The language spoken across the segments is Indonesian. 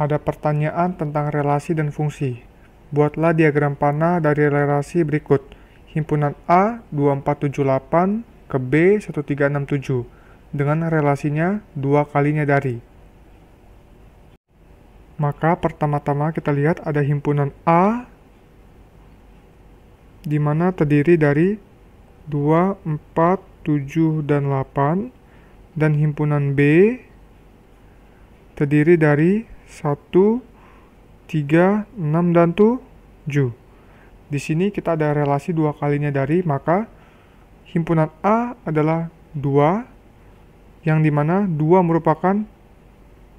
ada pertanyaan tentang relasi dan fungsi. Buatlah diagram panah dari relasi berikut. Himpunan A 2478 ke B 1367 dengan relasinya dua kalinya dari. Maka pertama-tama kita lihat ada himpunan A di mana terdiri dari 2, 4, 7, dan 8 dan himpunan B terdiri dari 1, 3, 6, dan 7. Di sini kita ada relasi dua kalinya dari, maka himpunan A adalah 2, yang dimana 2 merupakan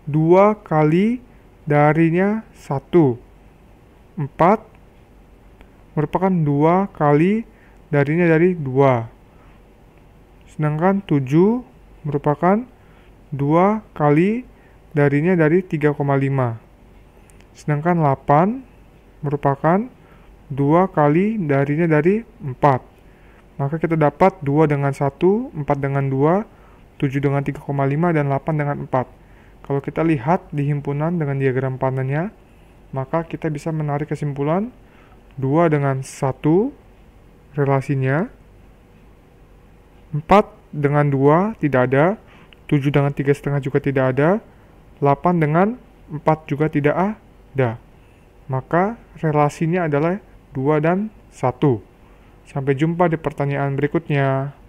2 kali darinya 1. 4 merupakan 2 kali darinya dari 2. Sedangkan 7 merupakan 2 kali darinya dari 3,5. Sedangkan 8 merupakan 2 kali darinya dari 4. Maka kita dapat 2 dengan 1, 4 dengan 2, 7 dengan 3,5, dan 8 dengan 4. Kalau kita lihat di himpunan dengan diagram panennya, maka kita bisa menarik kesimpulan 2 dengan 1 relasinya, 4 dengan 2 tidak ada, 7 dengan 3,5 juga tidak ada, 8 dengan 4 juga tidak ada. Maka relasinya adalah 2 dan 1. Sampai jumpa di pertanyaan berikutnya.